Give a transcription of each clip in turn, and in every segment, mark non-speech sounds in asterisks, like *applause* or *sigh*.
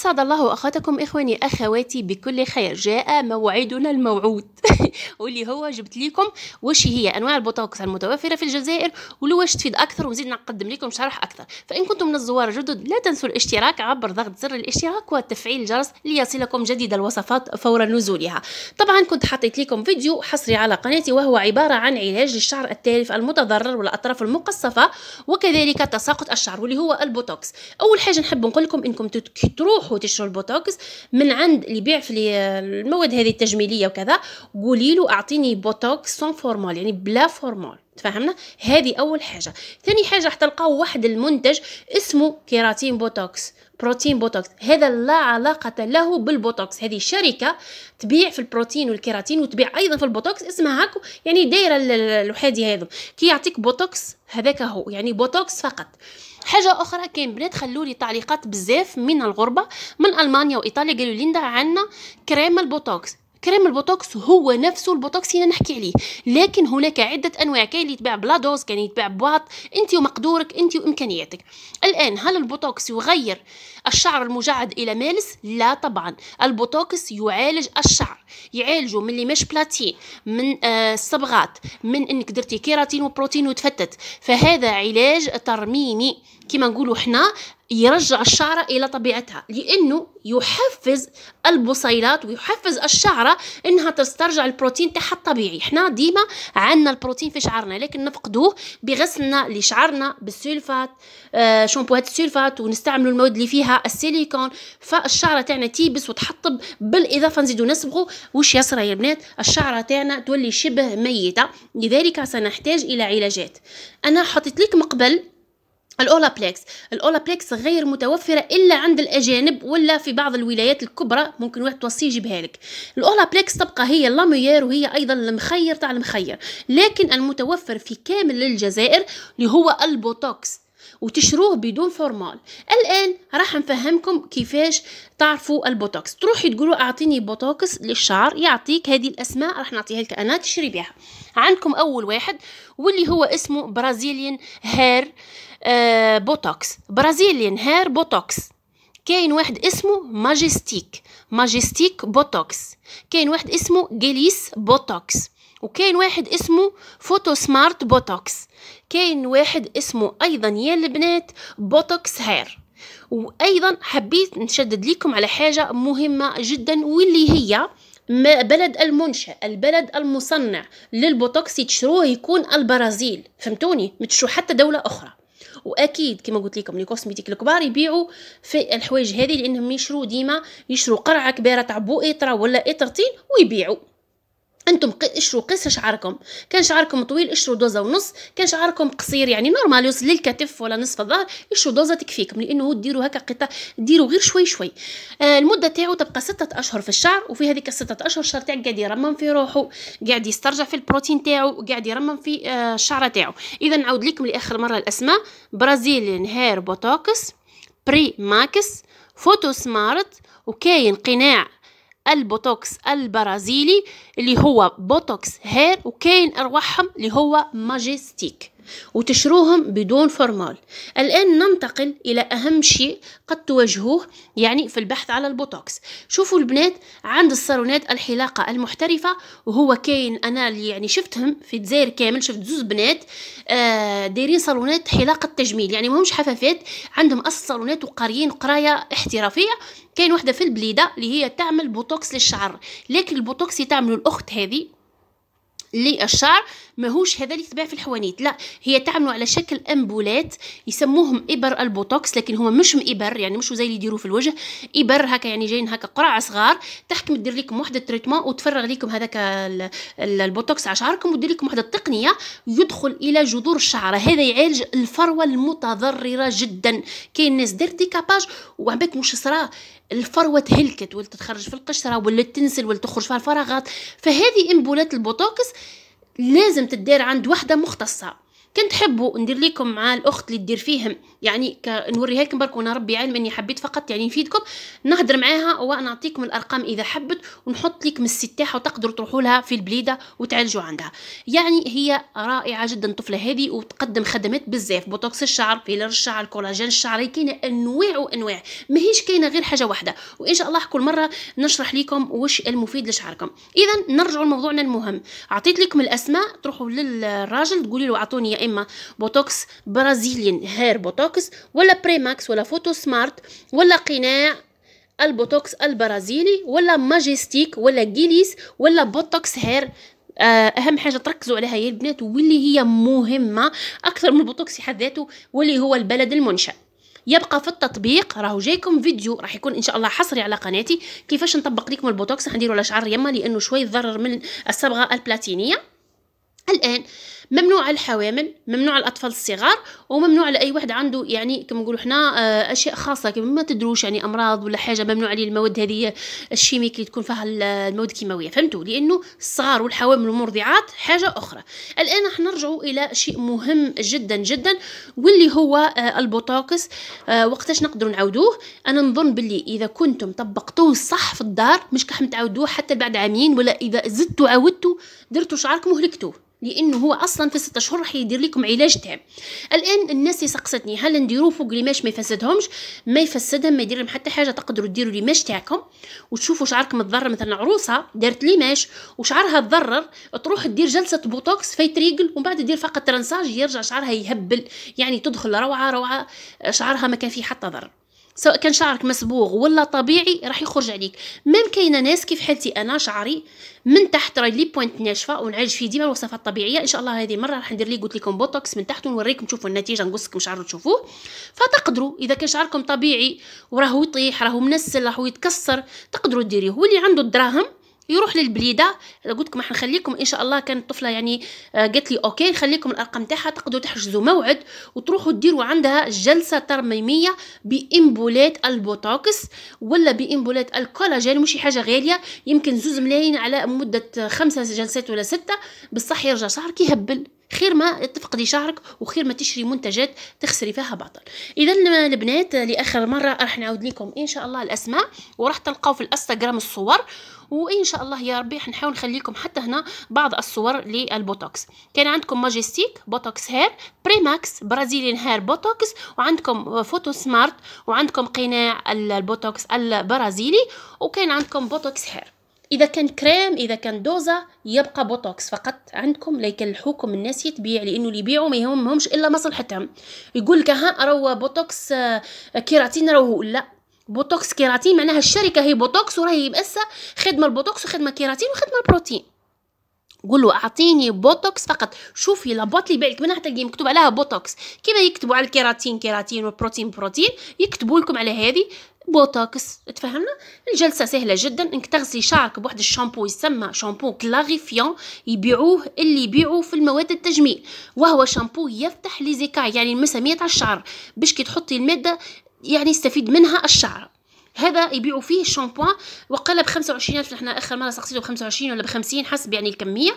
أسعد الله أخواتكم إخواني أخواتي بكل خير جاء موعدنا الموعود *laughs* واللي هو جبت لكم وش هي أنواع البوتوكس المتوفرة في الجزائر ولواش تفيد أكثر ونزيد نقدم لكم شرح أكثر فإن كنتم من الزوار جدد لا تنسوا الاشتراك عبر ضغط زر الاشتراك وتفعيل الجرس ليصلكم جديد الوصفات فور نزولها طبعا كنت حطيت لكم فيديو حصري على قناتي وهو عبارة عن علاج للشعر التالف المتضرر والأطراف المقصفة وكذلك تساقط الشعر واللي هو البوتوكس أول حاجة نحب نقول لكم إنكم تروح تروحوا تشروا البوتوكس من عند اللي يبيع في المواد هذه التجميليه وكذا قولي له اعطيني بوتوكس سون فورمال يعني بلا فورمال تفهمنا هذه اول حاجه ثاني حاجه راح تلقاو واحد المنتج اسمه كيراتين بوتوكس بروتين بوتوكس هذا لا علاقة له بالبوتوكس هذه شركة تبيع في البروتين والكيراتين وتبيع أيضا في البوتوكس اسمها هاكو يعني دايرة الوحادي هذا كي يعطيك بوتوكس هذاك هو يعني بوتوكس فقط حاجة أخرى كان بنات خلوا لي تعليقات بزاف من الغربة من ألمانيا وإيطاليا قالوا ليندا عندنا كريم البوتوكس كريم البوتوكس هو نفسه البوتوكس اللي نحكي عليه لكن هناك عده انواع كاين اللي يتباع بلا دوز كاين يتباع بواط انت ومقدورك انت وامكانياتك الان هل البوتوكس يغير الشعر المجعد الى مالس لا طبعا البوتوكس يعالج الشعر يعالجه من اللي مش بلاتين من آه، الصبغات من انك درتي كيراتين وبروتين وتفتت فهذا علاج ترميمي كما نقولوا حنا يرجع الشعرة إلى طبيعتها لأنه يحفز البصيلات ويحفز الشعرة إنها تسترجع البروتين تاعها الطبيعي حنا ديما عندنا البروتين في شعرنا لكن نفقدوه بغسلنا لشعرنا بالسلفات آه، شامبوهات السلفات ونستعملوا المواد اللي فيها السيليكون فالشعرة تاعنا تيبس وتحطب بالإضافة نزيدو نصبغو وش يصرى يا بنات الشعرة تاعنا تولي شبه ميتة لذلك سنحتاج إلى علاجات أنا حطيت لك مقبل الاولابليكس الاولابليكس غير متوفره الا عند الاجانب ولا في بعض الولايات الكبرى ممكن واحد توصي يجيبها لك الاولابليكس تبقى هي لاميير وهي ايضا المخير تاع المخير لكن المتوفر في كامل الجزائر اللي هو البوتوكس وتشروه بدون فورمال الآن راح نفهمكم كيفاش تعرفوا البوتوكس تروحي تقولوا أعطيني بوتوكس للشعر يعطيك هذه الأسماء راح نعطيها لك أنا تشري بها عندكم أول واحد واللي هو اسمه برازيليان هير آه بوتوكس برازيليان هير بوتوكس كاين واحد اسمه ماجستيك ماجستيك بوتوكس كاين واحد اسمه جليس بوتوكس وكاين واحد اسمه فوتو سمارت بوتوكس كاين واحد اسمه ايضا يا البنات بوتوكس هير وايضا حبيت نشدد لكم على حاجه مهمه جدا واللي هي ما بلد المنشأ البلد المصنع للبوتوكس يتشروه يكون البرازيل فهمتوني متشرو حتى دولة أخرى واكيد كما قلت لكم لي كوزميتيك الكبار يبيعوا في الحوايج هذه لانهم يشرو ديما يشرو قرعه كبيره تاع بو ولا اطرتين ويبيعوا انتم قشروا قص شعركم كان شعركم طويل قشروا دوزه ونص كان شعركم قصير يعني نورمال يوصل للكتف ولا نصف الظهر قشروا دوزه تكفيكم لانه ديروا هكا قطع ديروا غير شوي شوي آه المده تاعو تبقى ستة اشهر في الشعر وفي هذيك الستة اشهر الشعر تاعك قاعد يرمم في روحه قاعد يسترجع في البروتين تاعو وقاعد يرمم في آه الشعره تاعو اذا نعاود لكم لاخر مره الاسماء برازيلين هير بوتوكس بري ماكس فوتو سمارت وكاين قناع البوتوكس البرازيلي اللي هو بوتوكس هير وكاين أرواحهم اللي هو ماجستيك وتشروهم بدون فرمال الآن ننتقل إلى أهم شيء قد تواجهوه يعني في البحث على البوتوكس شوفوا البنات عند الصالونات الحلاقة المحترفة وهو كاين أنا اللي يعني شفتهم في تزاير كامل شفت زوز بنات آه دايرين صالونات حلاقة تجميل يعني مهمش حفافات عندهم أصل صالونات وقاريين قراية احترافية كاين واحدة في البليدة اللي هي تعمل بوتوكس للشعر لكن البوتوكس تعمله الأخت هذه للشعر ماهوش هذا اللي يتباع في الحوانيت لا هي تعملوا على شكل امبولات يسموهم ابر البوتوكس لكن هما مش ابر يعني مش زي اللي يديروا في الوجه ابر هكا يعني جايين هكا قرع صغار تحكم دير لكم وحده تريتمون وتفرغ لكم هذاك البوتوكس على شعركم ودير لكم وحده التقنيه يدخل الى جذور الشعر هذا يعالج الفروه المتضرره جدا كاين ناس دير ديكاباج وعباك مش صرا الفروه تهلكت ولا تخرج في القشره ولا تنسل ولا تخرج في الفراغات فهذه امبولات البوتوكس لازم تدار عند وحده مختصه كنت حبوا ندير لكم مع الاخت اللي دير فيهم يعني نوريها لكم برك وانا ربي عالم اني حبيت فقط يعني نفيدكم نهضر معاها ونعطيكم الارقام اذا حبت ونحط لكم السيت تاعها وتقدروا تروحوا لها في البليده وتعالجوا عندها يعني هي رائعه جدا الطفله هذه وتقدم خدمات بزاف بوتوكس الشعر فيلر الشعر كولاجين الشعر كاينه انواع وانواع ماهيش كاينه غير حاجه واحده وان شاء الله كل مره نشرح لكم وش المفيد لشعركم اذا نرجعوا لموضوعنا المهم عطيت لكم الاسماء تروحوا للراجل تقولي له اعطوني يا اما بوتوكس برازيليان هير بوتوكس ولا بريماكس ولا فوتو سمارت ولا قناع البوتوكس البرازيلي ولا ماجستيك ولا جيليس ولا بوتوكس هير آه، اهم حاجه تركزوا عليها يا البنات واللي هي مهمه اكثر من البوتوكس في حد ذاته واللي هو البلد المنشأ يبقى في التطبيق راهو جايكم فيديو راح يكون ان شاء الله حصري على قناتي كيفاش نطبق لكم البوتوكس نديرو على شعر يما لانه شوي ضرر من الصبغه البلاتينيه الان ممنوع الحوامل ممنوع الاطفال الصغار وممنوع لاي واحد عنده يعني كما نقولوا حنا آه، اشياء خاصه كما ما تدروش يعني امراض ولا حاجه ممنوع عليه المواد هذه الشيميك اللي تكون فيها المواد الكيماويه فهمتوا لانه الصغار والحوامل والمرضعات حاجه اخرى الان راح نرجعوا الى شيء مهم جدا جدا واللي هو آه، البوتوكس آه، وقتاش نقدروا نعودوه انا نظن باللي اذا كنتم طبقتوه صح في الدار مش كح متعاودوه حتى بعد عامين ولا اذا زدتوا عاودتوا درتوا شعركم وهلكتوه لانه هو اصلا في ستة اشهر راح يدير لكم علاج تام الان الناس سقستني هل نديرو فوق ريماش ما يفسدهمش ما يفسدهم ما يدير لهم حتى حاجه تقدروا ديروا ريماش تاعكم وتشوفوا شعركم متضرر مثلا عروسه دارت ليماش وشعرها تضرر تروح دير جلسه بوتوكس فيتريقل ومن بعد دير فقط ترانساج يرجع شعرها يهبل يعني تدخل روعه روعه شعرها ما كان فيه حتى ضرر سواء كان شعرك مسبوغ ولا طبيعي راح يخرج عليك ميم كاينه ناس كيف حالتي انا شعري من تحت راه لي بوينت ناشفه ونعالج فيه ديما الوصفات الطبيعيه ان شاء الله هذه مره راح ندير لي قلت لكم بوتوكس من تحت ونوريكم تشوفوا النتيجه نقص لكم شعر وتشوفوه فتقدروا اذا كان شعركم طبيعي وراه يطيح راه منسل راه يتكسر تقدروا ديريه واللي عنده الدراهم يروح للبليده قلت لكم راح نخليكم ان شاء الله كانت الطفله يعني آه، قالت لي اوكي نخليكم الارقام تاعها تقدروا تحجزوا موعد وتروحوا ديروا عندها جلسه ترميميه بامبولات البوتوكس ولا بامبولات الكولاجين مش حاجه غاليه يمكن زوز ملايين على مده خمسة جلسات ولا ستة بصح يرجع شهر كيهبل خير ما تفقدي شعرك وخير ما تشري منتجات تخسري فيها بطل اذا البنات لاخر مره راح نعاود لكم ان شاء الله الاسماء وراح تلقاو في الانستغرام الصور وان شاء الله يا ربي حنحاول نخليكم حتى هنا بعض الصور للبوتوكس كان عندكم ماجستيك بوتوكس هير بريماكس برازيلين هير بوتوكس وعندكم فوتو سمارت وعندكم قناع البوتوكس البرازيلي وكان عندكم بوتوكس هير اذا كان كريم اذا كان دوزه يبقى بوتوكس فقط عندكم لا يكلحوكم الناس يتبيع لانه اللي يبيعوا ما يهمهمش الا مصلحتهم يقول لك ها راهو بوتوكس آه، كيراتين راهو لا بوتوكس كيراتين معناها الشركه هي بوتوكس وراهي باسه خدمه البوتوكس وخدمه كيراتين وخدمه البروتين قول له اعطيني بوتوكس فقط شوفي لابوط اللي بالك منها تلقي مكتوب عليها بوتوكس كيما يكتبوا على الكيراتين كيراتين والبروتين بروتين يكتبوا لكم على هذه بوتوكس تفهمنا الجلسه سهله جدا انك تغسلي شعرك بواحد الشامبو يسمى شامبو كلاريفيون يبيعوه اللي يبيعوه في المواد التجميل وهو شامبو يفتح لي يعني المسامير تاع الشعر باش كي تحطي الماده يعني يستفيد منها الشعر هذا يبيعوا فيه الشامبوان وقال ب 25 الف نحن اخر مره سقسيته ب 25 ولا ب 50 حسب يعني الكميه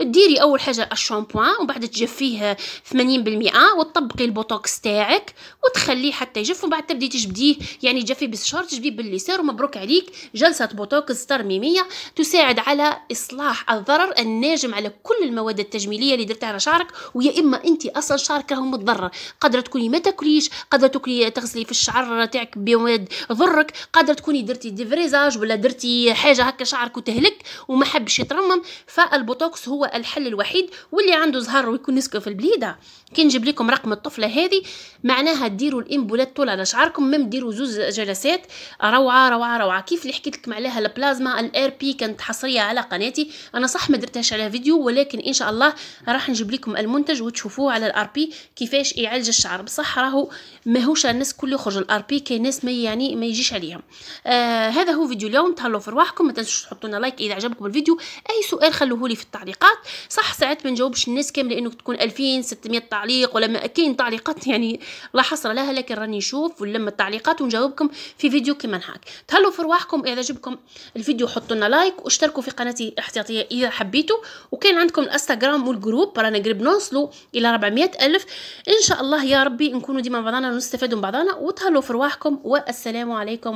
ديري اول حاجه الشامبوان ومن بعد تجفيه 80% وتطبقي البوتوكس تاعك وتخليه حتى يجف ومن بعد تبدي تجبديه يعني تجفيه بالشهر تجبيه بالليسير ومبروك عليك جلسه بوتوكس ترميميه تساعد على اصلاح الضرر الناجم على كل المواد التجميليه اللي درتها على شعرك ويا اما انت اصلا شعرك راه متضرر قادره تكوني ما تاكليش قادره تاكلي تغسلي في الشعر تاعك بمواد ضرك قادر تكوني درتي ديفريزاج ولا درتي حاجه هكا شعرك وتهلك وما حبش يترمم فالبوتوكس هو الحل الوحيد واللي عنده زهر ويكون نسكو في البليده كي نجيب لكم رقم الطفله هذه معناها ديروا الامبولات طول على شعركم ميم ديروا زوز جلسات روعه روعه روعه كيف اللي حكيت لكم عليها البلازما الار بي كانت حصريه على قناتي انا صح ما درتهاش على فيديو ولكن ان شاء الله راح نجيب لكم المنتج وتشوفوه على الار بي كيفاش يعالج الشعر بصح راهو ماهوش الناس كل يخرج الار بي كاين ناس ما يعني ما يجيش عليه عليهم آه هذا هو فيديو اليوم تهلاو في رواحكم ما تنسوش تحطونا لايك اذا عجبكم الفيديو اي سؤال خلوه لي في التعليقات صح ساعات ما نجاوبش الناس كامل لانه تكون 2600 تعليق ولما كاين تعليقات *laughs* يعني لا حصر لها لكن راني نشوف ولما التعليقات ونجاوبكم في فيديو كيما هاك تهلاو في رواحكم اذا عجبكم الفيديو حطوا لنا لايك واشتركوا في قناتي الاحتياطيه اذا حبيتوا وكان عندكم الانستغرام والجروب رانا قريب نوصلوا الى 400 الف ان شاء الله يا ربي نكونوا ديما بعضنا ونستفادوا من بعضنا وتهلاو في رواحكم والسلام عليكم